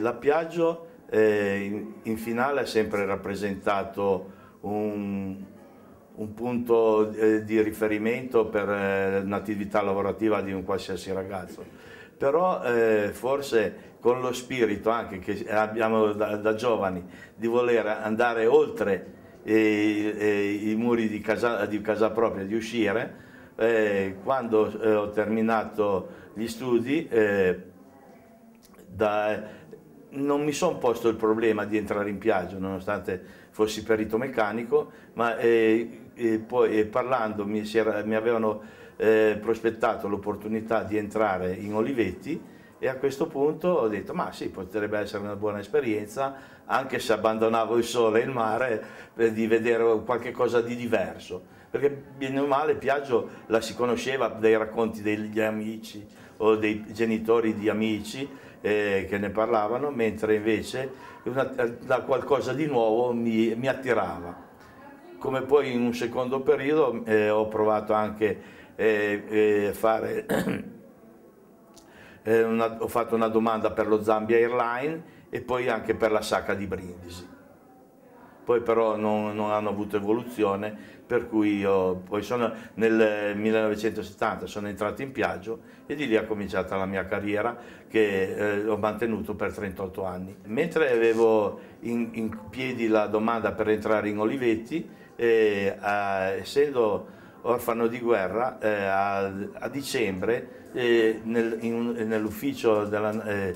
L'appiaggio eh, in, in, finale ha sempre rappresentato un, un punto eh, di riferimento per eh, un'attività lavorativa di un qualsiasi ragazzo. Però eh, forse con lo spirito anche che abbiamo da, da giovani di voler andare oltre eh, eh, i muri di casa, di casa, propria, di uscire, quando ho terminato gli studi da, non mi sono posto il problema di entrare in piaggio, nonostante fossi perito meccanico, ma eh, eh, poi eh, parlando mi, era, mi avevano eh, prospettato l'opportunità di entrare in Olivetti e a questo punto ho detto ma sì, potrebbe essere una buona esperienza, anche se abbandonavo il sole e il mare, di vedere qualche cosa di diverso. Perché bene o male Piaggio la si conosceva dai racconti degli amici o dei genitori di amici, eh, che ne parlavano, mentre invece una, da qualcosa di nuovo mi, mi, attirava. Come poi in un secondo periodo eh, ho provato anche eh, eh fare, eh, una, ho fatto una domanda per lo Zambia Airline e poi anche per la Sacca di Brindisi poi però non, non hanno avuto evoluzione, per cui io poi sono nel 1970 sono entrato in Piaggio e di lì è cominciata la mia carriera che eh, ho mantenuto per 38 anni. Mentre avevo in, in piedi la domanda per entrare in Olivetti, eh, eh, essendo orfano di guerra, eh, a, a, dicembre eh, nel, nell'ufficio eh,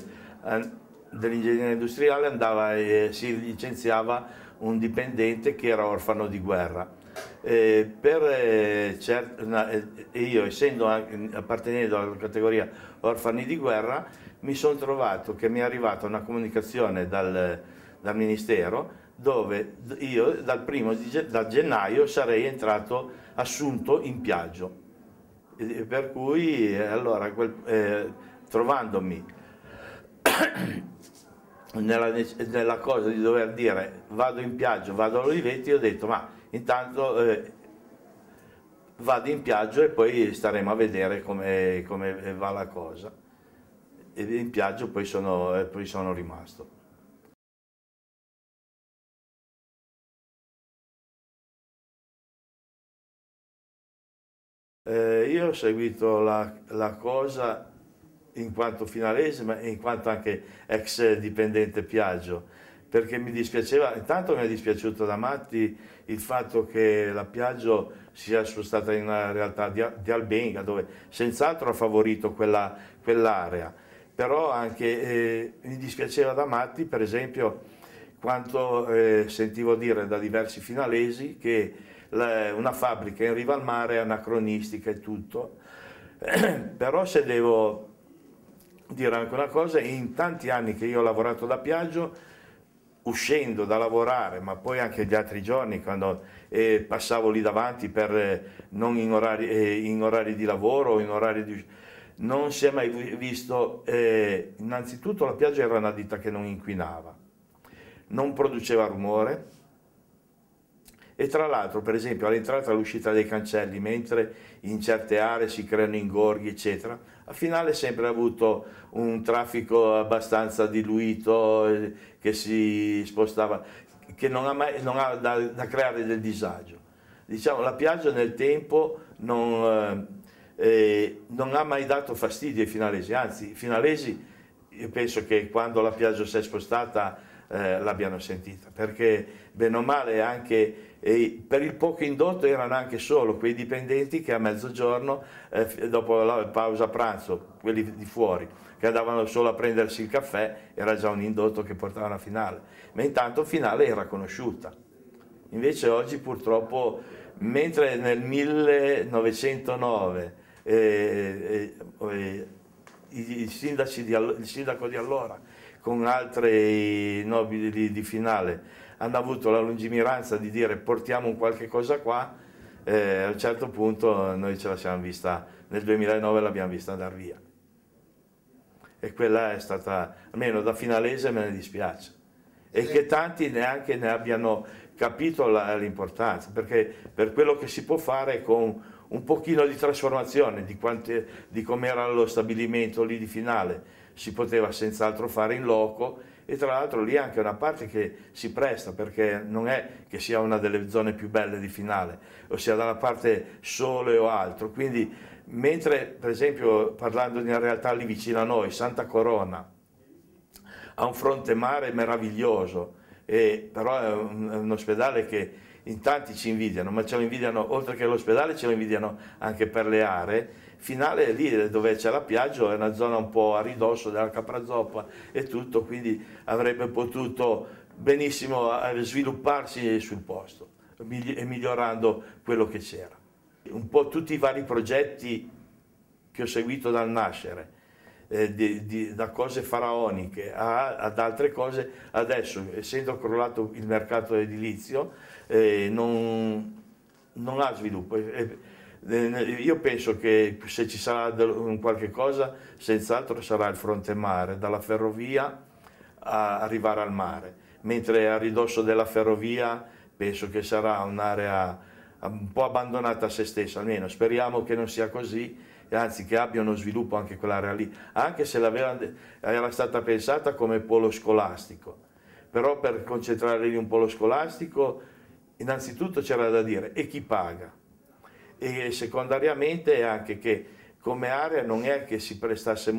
dell'ingegnere industriale andava, eh, si licenziava un dipendente che era orfano di guerra. Eh, per, eh, cert- una, eh, io essendo appartenendo alla categoria orfani di guerra mi sono trovato che mi è arrivata una comunicazione dal, dal ministero dove io dal primo di, da gennaio sarei entrato assunto in piaggio per cui eh, allora quel, eh, trovandomi nella, nella, cosa di dover dire vado in piaggio, vado all'Olivetti, ho detto ma intanto eh, vado in piaggio e poi staremo a vedere come, come va la cosa. E in piaggio poi sono, eh, poi sono rimasto. Eh, io ho seguito la, la cosa in quanto finalese, ma in quanto anche ex dipendente Piaggio, perché mi dispiaceva, intanto mi è dispiaciuto da matti il fatto che la Piaggio sia spostata in una realtà di, di Albenga, dove senz'altro ha favorito quella, quell'area, però anche eh, mi dispiaceva da matti, per esempio, quanto eh, sentivo dire da diversi finalesi che la, una fabbrica in riva al mare è anacronistica e tutto, però se devo dire anche una cosa, in tanti anni che io ho lavorato da Piaggio, uscendo da lavorare, ma poi anche gli altri giorni quando eh, passavo lì davanti per, eh, non in orari, eh, in orari, di lavoro o in orari di... Non si è mai visto, eh, innanzitutto la Piaggio era una ditta che non inquinava, non produceva rumore, e tra l'altro per esempio all'entrata e all'uscita dei cancelli, mentre in certe aree si creano ingorghi eccetera, a finale è sempre avuto un traffico abbastanza diluito eh, che si spostava, che non ha, mai, non ha da, da, creare del disagio. Diciamo la piaggia nel tempo non, eh, eh non ha mai dato fastidio ai finalesi, anzi i finalesi io penso che quando la piaggia si è spostata eh, l'abbiano sentita, perché bene o male anche eh, per il poco indotto erano anche solo quei dipendenti che a mezzogiorno, eh, dopo la pausa pranzo, quelli di fuori, che andavano solo a prendersi il caffè, era già un indotto che portavano a finale, ma intanto finale era conosciuta. Invece oggi purtroppo, mentre nel 1909 eh, eh, eh, il, sindaco di allora con altri nobili di, di finale hanno avuto la lungimiranza di dire portiamo un qualche cosa qua, eh, a un certo punto noi ce la siamo vista, nel 2009 l'abbiamo vista andare via. E quella è stata, almeno da finalese me ne dispiace. E che tanti neanche ne abbiano capito l'importanza, perché per quello che si può fare con un pochino di trasformazione di, quante, di com'era lo stabilimento lì di finale si poteva senz'altro fare in loco e tra l'altro lì anche una parte che si presta perché non è che sia una delle zone più belle di finale, ossia dalla parte sole o altro, quindi mentre per esempio parlando di una realtà lì vicino a noi, Santa Corona, ha un fronte mare meraviglioso, e, però è un, è un ospedale che in tanti ci invidiano, ma ce lo invidiano oltre che all'ospedale, ce lo invidiano anche per le aree. Finale lì dove c'è la piaggia, è una zona un po' a ridosso della Caprazoppa e tutto, quindi avrebbe potuto benissimo eh, svilupparsi sul posto e migliorando quello che c'era. Un po' tutti i vari progetti che ho seguito dal nascere, eh, di, di, da cose faraoniche a, ad altre cose, adesso essendo crollato il mercato edilizio eh, non, non, ha sviluppo. Eh, eh io penso che se ci sarà qualche cosa, senz'altro sarà il fronte mare, dalla ferrovia a arrivare al mare, mentre a ridosso della ferrovia penso che sarà un'area un po' abbandonata a se stessa, almeno speriamo che non sia così anzi che abbia uno sviluppo anche quell'area lì, anche se era stata pensata come polo scolastico. Però per concentrare lì un polo scolastico, innanzitutto c'era da dire e chi paga? E secondariamente anche che come area non è che si prestasse,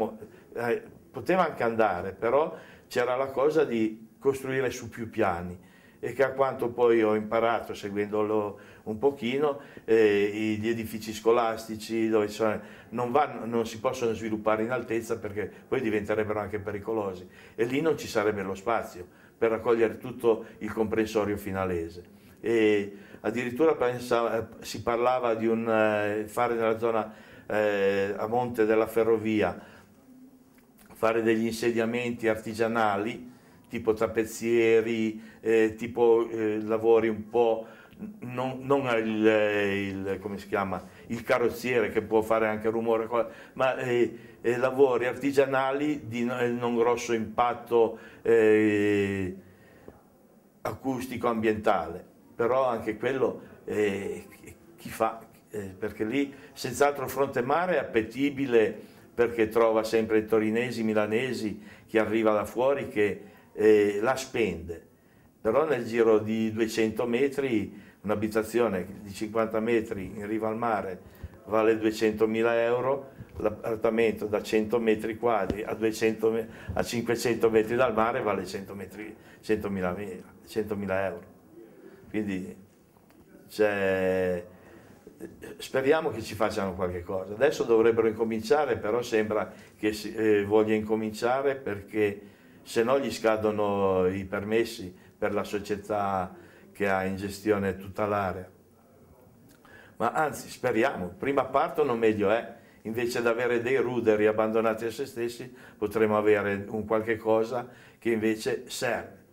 eh, poteva anche andare, però c'era la cosa di costruire su più piani e che a quanto poi ho imparato seguendolo un pochino, eh, gli edifici scolastici dove sono, non, vanno, non, si possono sviluppare in altezza perché poi diventerebbero anche pericolosi e lì non ci sarebbe lo spazio per raccogliere tutto il comprensorio finalese. E addirittura pensava, eh, si parlava di un, eh, fare nella zona eh, a monte della ferrovia, fare degli insediamenti artigianali, tipo trapezzieri, eh, tipo eh, lavori un po', non, non il, eh, il, come si chiama, il carrozziere che può fare anche rumore, ma eh, eh, lavori artigianali di eh, non grosso impatto acustico ambientale, però anche quello chi fa, perché lì senz'altro fronte mare è appetibile perché trova sempre i torinesi, i milanesi, chi arriva da fuori che eh, la spende, però nel giro di 200 metri un'abitazione di 50 metri in riva al mare vale 200.000 euro, l'appartamento da 100 metri quadri a, 200, a 500 metri dal mare vale 100.000 100 euro. Quindi cioè, speriamo che ci facciano qualche cosa. Adesso dovrebbero incominciare, però sembra che eh, voglia incominciare perché se no gli scadono i permessi per la società che ha in gestione tutta l'area. Ma anzi, speriamo, prima partono meglio è, eh. invece di avere dei ruderi abbandonati a se stessi potremo avere un qualche cosa che invece serve.